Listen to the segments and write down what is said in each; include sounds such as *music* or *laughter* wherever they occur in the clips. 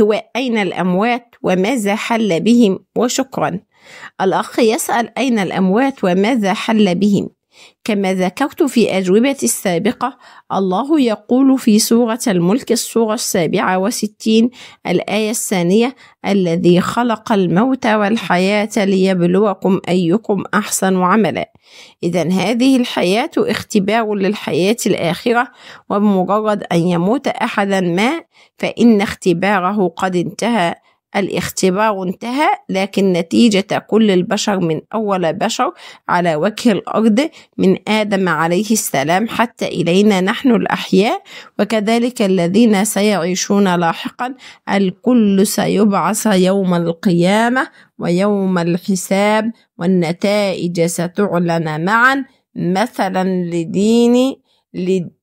هو أين الأموات وماذا حل بهم وشكرا الأخ يسأل أين الأموات وماذا حل بهم كما ذكرت في أجوبة السابقة الله يقول في سورة الملك السورة السابعة وستين الآية الثانية الذي خلق الموت والحياة ليبلوكم أيكم أحسن عملا إذا هذه الحياة اختبار للحياة الآخرة وبمجرد أن يموت أحدا ما فإن اختباره قد انتهى الاختبار انتهى لكن نتيجة كل البشر من أول بشر على وجه الأرض من آدم عليه السلام حتى إلينا نحن الأحياء وكذلك الذين سيعيشون لاحقا الكل سيبعث يوم القيامة ويوم الحساب والنتائج ستعلن معا مثلا لدين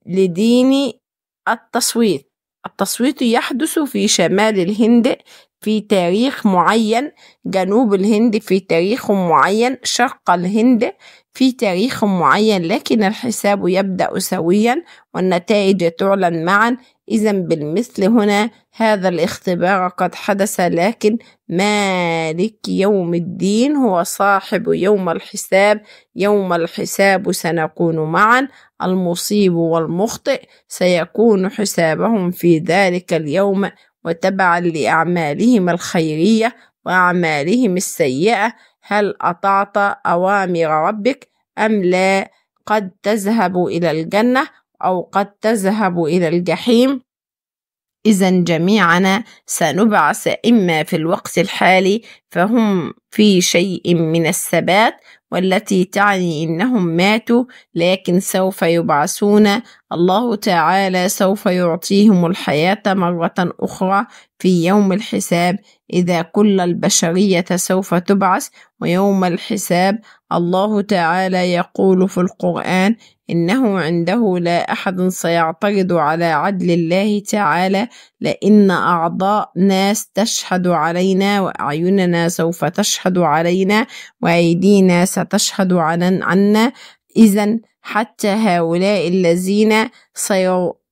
لدين التصويت التصويت يحدث في شمال الهند في تاريخ معين جنوب الهند في تاريخ معين شرق الهند في تاريخ معين لكن الحساب يبدأ سويا والنتائج تعلن معا إذا بالمثل هنا هذا الاختبار قد حدث لكن مالك يوم الدين هو صاحب يوم الحساب يوم الحساب سنكون معا المصيب والمخطئ سيكون حسابهم في ذلك اليوم وتبعا لأعمالهم الخيرية وأعمالهم السيئة هل أطعت أوامر ربك أم لا قد تذهب إلى الجنة أو قد تذهب إلى الجحيم إذا جميعنا سنبعث إما في الوقت الحالي فهم في شيء من الثبات والتي تعني إنهم ماتوا لكن سوف يبعثون الله تعالى سوف يعطيهم الحياة مرة أخرى في يوم الحساب إذا كل البشرية سوف تبعث ويوم الحساب الله تعالى يقول في القرآن إنه عنده لا أحد سيعترض على عدل الله تعالى لأن أعضاء ناس تشهد علينا وأعيننا سوف تشهد علينا وأيدينا ستشهد عنا إذا حتى هؤلاء الذين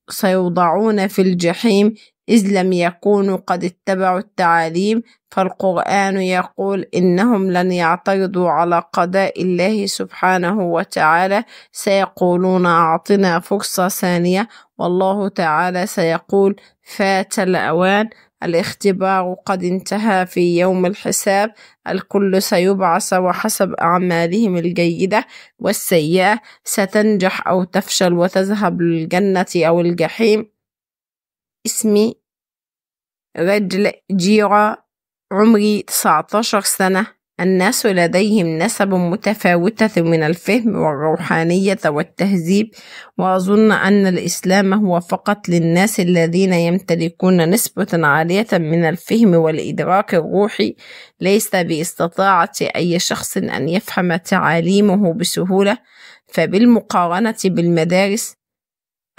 سيوضعون في الجحيم إذ لم يكونوا قد اتبعوا التعاليم فالقرآن يقول إنهم لن يعترضوا على قضاء الله سبحانه وتعالى سيقولون أعطنا فرصة ثانية والله تعالى سيقول فات الأوان الاختبار قد انتهى في يوم الحساب الكل سيبعث وحسب أعمالهم الجيدة والسيئة ستنجح أو تفشل وتذهب للجنة أو الجحيم اسمي رجل جيرة عمري 19 سنة الناس لديهم نسب متفاوتة من الفهم والروحانية والتهذيب وأظن أن الإسلام هو فقط للناس الذين يمتلكون نسبة عالية من الفهم والإدراك الروحي ليس باستطاعة أي شخص أن يفهم تعاليمه بسهولة فبالمقارنة بالمدارس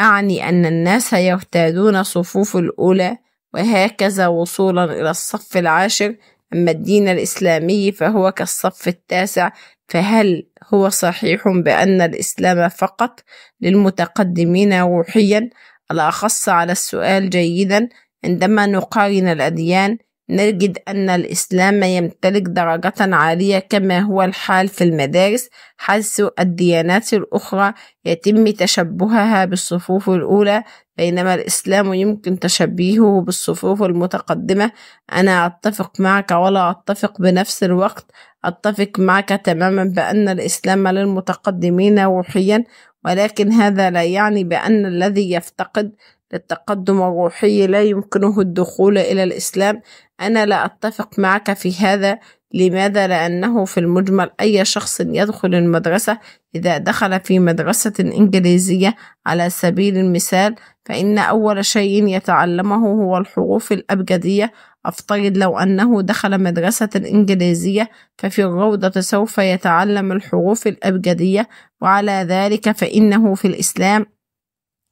أعني أن الناس يرتادون صفوف الأولى وهكذا وصولا إلى الصف العاشر أما الدين الإسلامي فهو كالصف التاسع فهل هو صحيح بأن الإسلام فقط للمتقدمين روحيا؟ الأخص على السؤال جيدا عندما نقارن الأديان نجد أن الإسلام يمتلك درجة عالية كما هو الحال في المدارس حيث الديانات الأخرى يتم تشبهها بالصفوف الأولى بينما الإسلام يمكن تشبيهه بالصفوف المتقدمة أنا أتفق معك ولا أتفق بنفس الوقت أتفق معك تماما بأن الإسلام للمتقدمين روحيا ولكن هذا لا يعني بأن الذي يفتقد للتقدم الروحي لا يمكنه الدخول إلى الإسلام أنا لا أتفق معك في هذا لماذا؟ لأنه في المجمل أي شخص يدخل المدرسة إذا دخل في مدرسة إنجليزية على سبيل المثال فإن أول شيء يتعلمه هو الحروف الأبجدية أفترض لو أنه دخل مدرسة إنجليزية ففي الروضة سوف يتعلم الحروف الأبجدية وعلى ذلك فإنه في الإسلام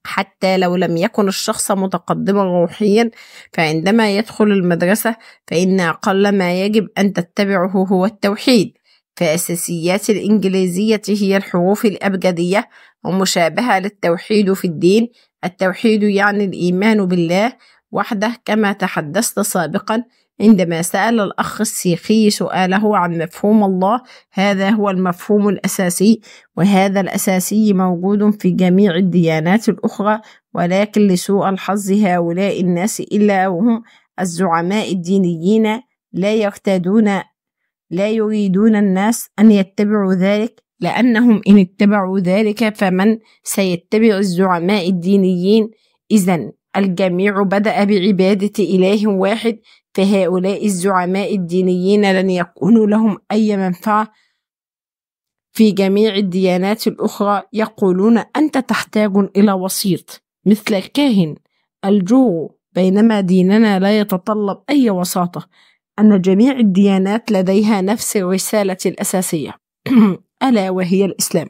حتى لو لم يكن الشخص متقدما روحيا فعندما يدخل المدرسة فإن أقل ما يجب أن تتبعه هو التوحيد فأساسيات الإنجليزية هي الحروف الأبجدية ومشابهة للتوحيد في الدين التوحيد يعني الإيمان بالله وحده كما تحدثت سابقا عندما سأل الأخ السيخي سؤاله عن مفهوم الله هذا هو المفهوم الأساسي وهذا الأساسي موجود في جميع الديانات الأخرى ولكن لسوء الحظ هؤلاء الناس إلا وهم الزعماء الدينيين لا يرتادون لا يريدون الناس أن يتبعوا ذلك لأنهم إن اتبعوا ذلك فمن سيتبع الزعماء الدينيين إذا الجميع بدأ بعبادة إله واحد فهؤلاء الزعماء الدينيين لن يكون لهم أي منفعة في جميع الديانات الأخرى يقولون أنت تحتاج إلى وسيط مثل الكاهن الجو بينما ديننا لا يتطلب أي وساطة أن جميع الديانات لديها نفس الرسالة الأساسية *clears throat* ألا وهي الإسلام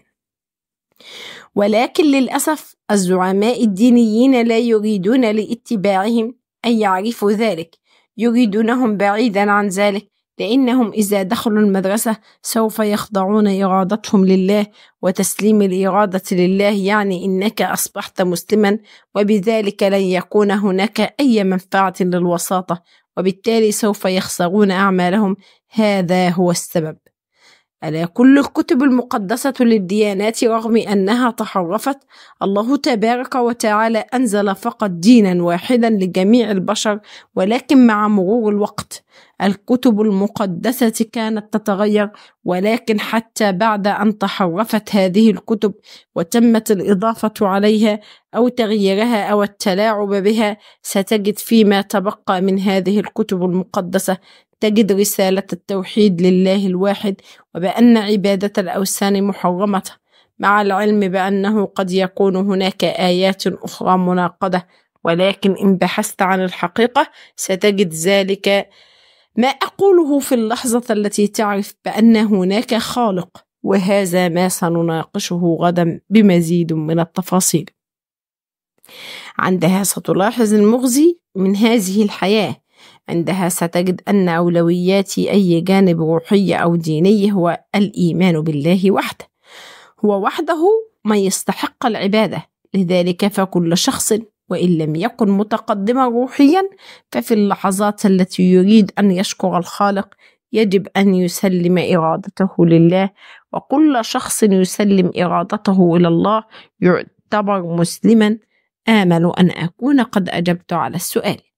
ولكن للأسف الزعماء الدينيين لا يريدون لاتباعهم أن يعرفوا ذلك يريدونهم بعيدا عن ذلك لأنهم إذا دخلوا المدرسة سوف يخضعون إرادتهم لله وتسليم الإرادة لله يعني إنك أصبحت مسلما وبذلك لن يكون هناك أي منفعة للوساطة وبالتالي سوف يخسرون أعمالهم هذا هو السبب ألا كل الكتب المقدسة للديانات رغم أنها تحرفت الله تبارك وتعالى أنزل فقط دينا واحدا لجميع البشر ولكن مع مرور الوقت الكتب المقدسة كانت تتغير ولكن حتى بعد أن تحرفت هذه الكتب وتمت الإضافة عليها أو تغييرها أو التلاعب بها ستجد فيما تبقى من هذه الكتب المقدسة تجد رسالة التوحيد لله الواحد وبأن عبادة الأوثان محرمة مع العلم بأنه قد يكون هناك آيات أخرى مناقضة ولكن إن بحثت عن الحقيقة ستجد ذلك ما أقوله في اللحظة التي تعرف بأن هناك خالق وهذا ما سنناقشه غدا بمزيد من التفاصيل عندها ستلاحظ المغزي من هذه الحياة عندها ستجد أن أولويات أي جانب روحي أو ديني هو الإيمان بالله وحده هو وحده من يستحق العبادة لذلك فكل شخص وإن لم يكن متقدما روحيا ففي اللحظات التي يريد أن يشكر الخالق يجب أن يسلم إرادته لله وكل شخص يسلم إرادته إلى الله يعتبر مسلما آمل أن أكون قد أجبت على السؤال